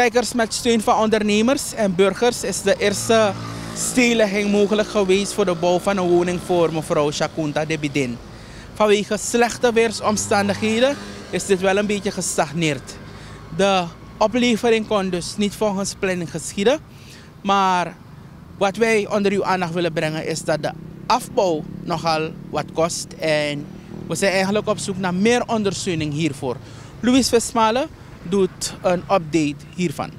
Kijkers met steun van ondernemers en burgers is de eerste steenlegging mogelijk geweest voor de bouw van een woning voor mevrouw Shakunta Debidin. Vanwege slechte weersomstandigheden is dit wel een beetje gestagneerd. De oplevering kon dus niet volgens planning geschieden. Maar wat wij onder uw aandacht willen brengen is dat de afbouw nogal wat kost. En we zijn eigenlijk op zoek naar meer ondersteuning hiervoor. Louis Vismalen doet een update hiervan.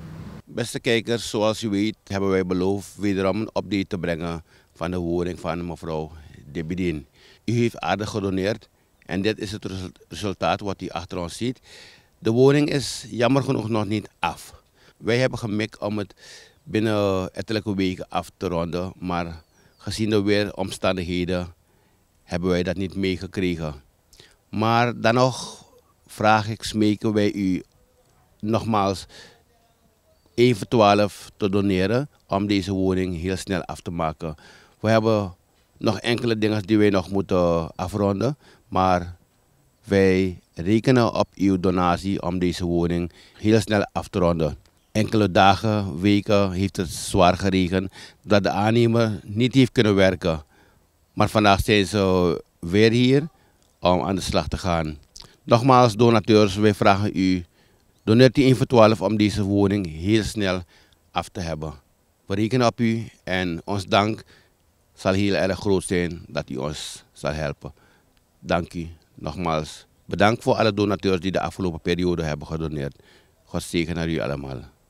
Beste kijkers, zoals u weet hebben wij beloofd wederom een update te brengen van de woning van mevrouw Debidin. U heeft aardig gedoneerd en dit is het resultaat wat u achter ons ziet. De woning is jammer genoeg nog niet af. Wij hebben gemikt om het binnen ettelijke weken af te ronden, maar gezien de weeromstandigheden hebben wij dat niet meegekregen. Maar dan nog vraag ik, smeken wij u nogmaals, even 12 te doneren om deze woning heel snel af te maken. We hebben nog enkele dingen die wij nog moeten afronden, maar wij rekenen op uw donatie om deze woning heel snel af te ronden. Enkele dagen, weken heeft het zwaar geregend dat de aannemer niet heeft kunnen werken. Maar vandaag zijn ze weer hier om aan de slag te gaan. Nogmaals, donateurs, wij vragen u voor 12 om deze woning heel snel af te hebben. We rekenen op u en ons dank zal heel erg groot zijn dat u ons zal helpen. Dank u nogmaals. Bedankt voor alle donateurs die de afgelopen periode hebben gedoneerd. God zegen naar u allemaal.